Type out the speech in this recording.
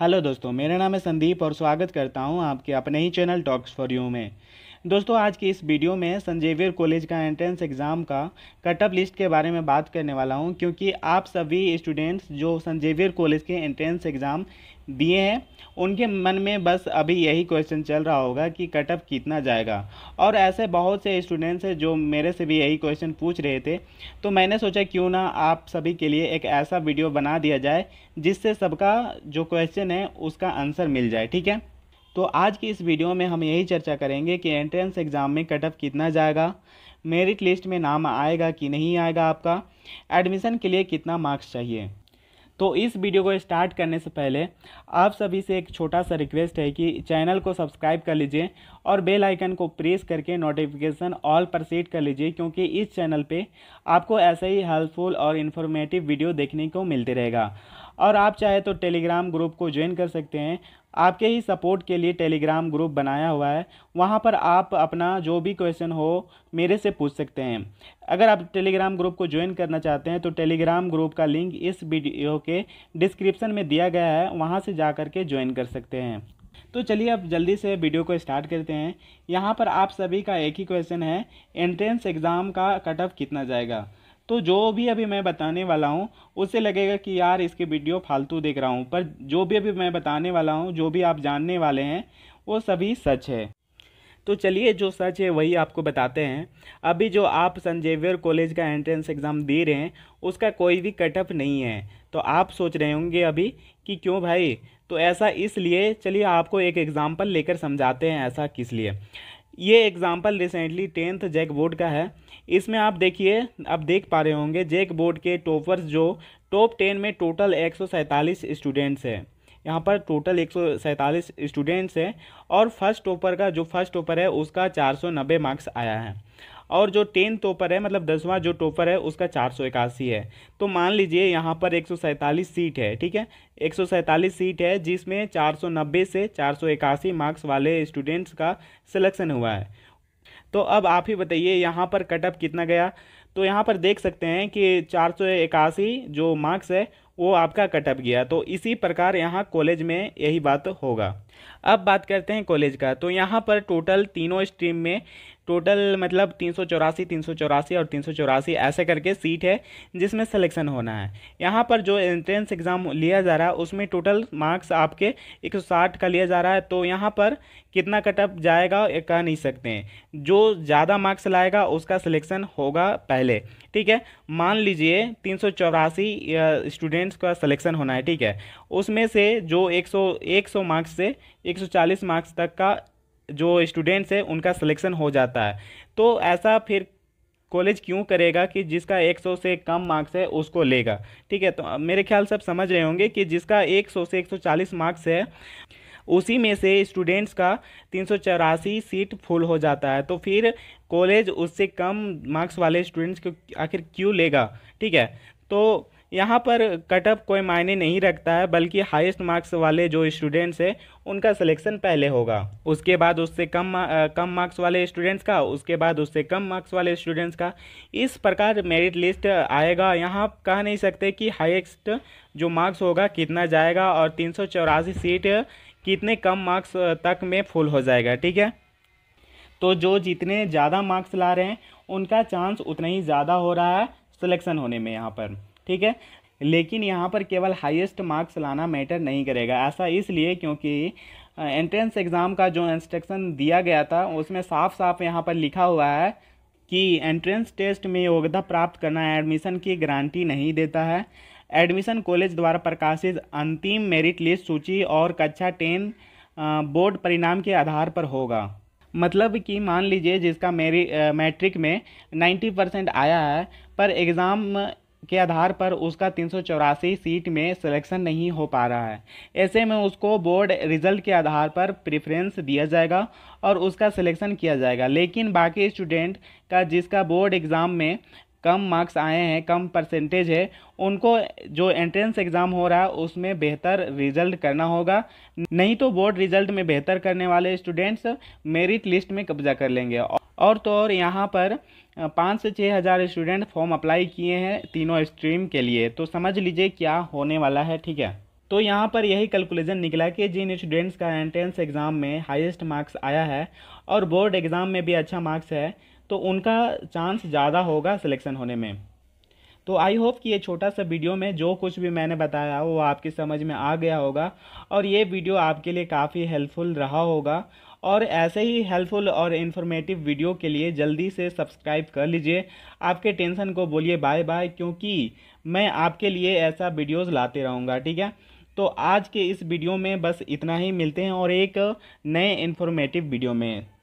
hello दोस्तों मेरा नाम है संदीप और स्वागत करता हूं आपके अपने ही चैनल टॉक्स फॉर यू में दोस्तों आज की इस वीडियो में संजेवियर कॉलेज का एंट्रेंस एग्ज़ाम का कटअप लिस्ट के बारे में बात करने वाला हूं क्योंकि आप सभी स्टूडेंट्स जो संजेवियर कॉलेज के एंट्रेंस एग्ज़ाम दिए हैं उनके मन में बस अभी यही क्वेश्चन चल रहा होगा कि कटअप कितना जाएगा और ऐसे बहुत से स्टूडेंट्स हैं जो मेरे से भी यही क्वेश्चन पूछ रहे थे तो मैंने सोचा क्यों ना आप सभी के लिए एक ऐसा वीडियो बना दिया जाए जिससे सबका जो क्वेश्चन है उसका आंसर मिल जाए ठीक है तो आज की इस वीडियो में हम यही चर्चा करेंगे कि एंट्रेंस एग्ज़ाम में कट ऑफ कितना जाएगा मेरिट लिस्ट में नाम आएगा कि नहीं आएगा आपका एडमिशन के लिए कितना मार्क्स चाहिए तो इस वीडियो को स्टार्ट करने से पहले आप सभी से एक छोटा सा रिक्वेस्ट है कि चैनल को सब्सक्राइब कर लीजिए और बेल आइकन को प्रेस करके नोटिफिकेशन ऑल पर सेट कर लीजिए क्योंकि इस चैनल पे आपको ऐसे ही हेल्पफुल और इन्फॉर्मेटिव वीडियो देखने को मिलते रहेगा और आप चाहे तो टेलीग्राम ग्रुप को ज्वाइन कर सकते हैं आपके ही सपोर्ट के लिए टेलीग्राम ग्रुप बनाया हुआ है वहाँ पर आप अपना जो भी क्वेश्चन हो मेरे से पूछ सकते हैं अगर आप टेलीग्राम ग्रुप को ज्वाइन करना चाहते हैं तो टेलीग्राम ग्रुप का लिंक इस वीडियो के डिस्क्रिप्शन में दिया गया है वहाँ से जा कर के ज्वाइन कर सकते हैं तो चलिए अब जल्दी से वीडियो को स्टार्ट करते हैं यहाँ पर आप सभी का एक ही क्वेश्चन है एंट्रेंस एग्ज़ाम का कट ऑफ कितना जाएगा तो जो भी अभी मैं बताने वाला हूँ उससे लगेगा कि यार इसके वीडियो फालतू देख रहा हूँ पर जो भी अभी मैं बताने वाला हूँ जो भी आप जानने वाले हैं वो सभी सच है तो चलिए जो सच है वही आपको बताते हैं अभी जो आप संजेवियर कॉलेज का एंट्रेंस एग्ज़ाम दे रहे हैं उसका कोई भी कटअप नहीं है तो आप सोच रहे होंगे अभी कि क्यों भाई तो ऐसा इसलिए चलिए आपको एक एग्ज़ाम्पल लेकर समझाते हैं ऐसा किस लिए ये example recently tenth JAC board का है इसमें आप देखिए आप देख पा रहे होंगे जैक बोर्ड के टॉपर्स जो टॉप टेन में टोटल एक स्टूडेंट्स हैं यहाँ पर टोटल एक स्टूडेंट्स हैं और फर्स्ट टॉपर का जो फर्स्ट टॉपर है उसका नब्बे मार्क्स आया है और जो टेन टोपर है मतलब दसवां जो टोपर है उसका चार सौ इक्यासी है तो मान लीजिए यहाँ पर एक सौ सैंतालीस सीट है ठीक है एक सौ सैंतालीस सीट है जिसमें चार सौ नब्बे से चार सौ इक्यासी मार्क्स वाले स्टूडेंट्स का सिलेक्शन हुआ है तो अब आप ही बताइए यहाँ पर कटअप कितना गया तो यहाँ पर देख सकते हैं कि चार जो मार्क्स है वो आपका कटअप गया तो इसी प्रकार यहाँ कॉलेज में यही बात होगा अब बात करते हैं कॉलेज का तो यहाँ पर टोटल तीनों स्ट्रीम में टोटल मतलब तीन सौ चौरासी तीन सौ चौरासी और तीन सौ चौरासी ऐसे करके सीट है जिसमें सिलेक्शन होना है यहाँ पर जो एंट्रेंस एग्ज़ाम लिया जा रहा है उसमें टोटल मार्क्स आपके एक सौ साठ का लिया जा रहा है तो यहाँ पर कितना कटअप जाएगा ये कह नहीं सकते हैं जो ज़्यादा मार्क्स लाएगा उसका सिलेक्शन होगा पहले ठीक है मान लीजिए तीन सौ चौरासी स्टूडेंट स्टूडेंट्स का सिलेक्शन होना है ठीक है उसमें से जो 100 100 मार्क्स से 140 मार्क्स तक का जो स्टूडेंट्स है उनका सिलेक्शन हो जाता है तो ऐसा फिर कॉलेज क्यों करेगा कि जिसका 100 से कम मार्क्स है उसको लेगा ठीक है तो मेरे ख्याल से आप समझ रहे होंगे कि जिसका 100 से 140 मार्क्स है उसी में से स्टूडेंट्स का तीन सीट फुल हो जाता है तो फिर कॉलेज उससे कम मार्क्स वाले स्टूडेंट्स को आखिर क्यों लेगा ठीक है तो यहाँ पर कटअप कोई मायने नहीं रखता है बल्कि हाईएस्ट मार्क्स वाले जो स्टूडेंट्स हैं उनका सिलेक्शन पहले होगा उसके बाद उससे कम कम मार्क्स वाले स्टूडेंट्स का उसके बाद उससे कम मार्क्स वाले स्टूडेंट्स का इस प्रकार मेरिट लिस्ट आएगा यहाँ कह नहीं सकते कि हाईएस्ट जो मार्क्स होगा कितना जाएगा और तीन सीट कितने कम मार्क्स तक में फुल हो जाएगा ठीक है तो जो जितने ज़्यादा मार्क्स ला रहे हैं उनका चांस उतना ही ज़्यादा हो रहा है सिलेक्शन होने में यहाँ पर ठीक है लेकिन यहाँ पर केवल हाईएस्ट मार्क्स लाना मैटर नहीं करेगा ऐसा इसलिए क्योंकि एंट्रेंस एग्ज़ाम का जो इंस्ट्रक्शन दिया गया था उसमें साफ साफ यहाँ पर लिखा हुआ है कि एंट्रेंस टेस्ट में योग्यता प्राप्त करना एडमिशन की गारंटी नहीं देता है एडमिशन कॉलेज द्वारा प्रकाशित अंतिम मेरिट लिस्ट सूची और कक्षा टेन बोर्ड परिणाम के आधार पर होगा मतलब कि मान लीजिए जिसका मेरी मैट्रिक में 90 परसेंट आया है पर एग्ज़ाम के आधार पर उसका तीन सीट में सिलेक्शन नहीं हो पा रहा है ऐसे में उसको बोर्ड रिजल्ट के आधार पर प्रेफरेंस दिया जाएगा और उसका सिलेक्शन किया जाएगा लेकिन बाकी स्टूडेंट का जिसका बोर्ड एग्ज़ाम में कम मार्क्स आए हैं कम परसेंटेज है उनको जो एंट्रेंस एग्ज़ाम हो रहा है उसमें बेहतर रिजल्ट करना होगा नहीं तो बोर्ड रिजल्ट में बेहतर करने वाले स्टूडेंट्स मेरिट लिस्ट में कब्जा कर लेंगे और तो और यहाँ पर पाँच से छः हज़ार स्टूडेंट फॉर्म अप्लाई किए हैं तीनों स्ट्रीम के लिए तो समझ लीजिए क्या होने वाला है ठीक है तो यहाँ पर यही कैलकुलेशन निकला कि जिन स्टूडेंट्स का एंट्रेंस एग्ज़ाम में हाईएस्ट मार्क्स आया है और बोर्ड एग्ज़ाम में भी अच्छा मार्क्स है तो उनका चांस ज़्यादा होगा सिलेक्शन होने में तो आई होप कि ये छोटा सा वीडियो में जो कुछ भी मैंने बताया वो आपकी समझ में आ गया होगा और ये वीडियो आपके लिए काफ़ी हेल्पफुल रहा होगा और ऐसे ही हेल्पफुल और इन्फॉर्मेटिव वीडियो के लिए जल्दी से सब्सक्राइब कर लीजिए आपके टेंशन को बोलिए बाय बाय क्योंकि मैं आपके लिए ऐसा वीडियोज़ लाते रहूँगा ठीक है तो आज के इस वीडियो में बस इतना ही मिलते हैं और एक नए इन्फॉर्मेटिव वीडियो में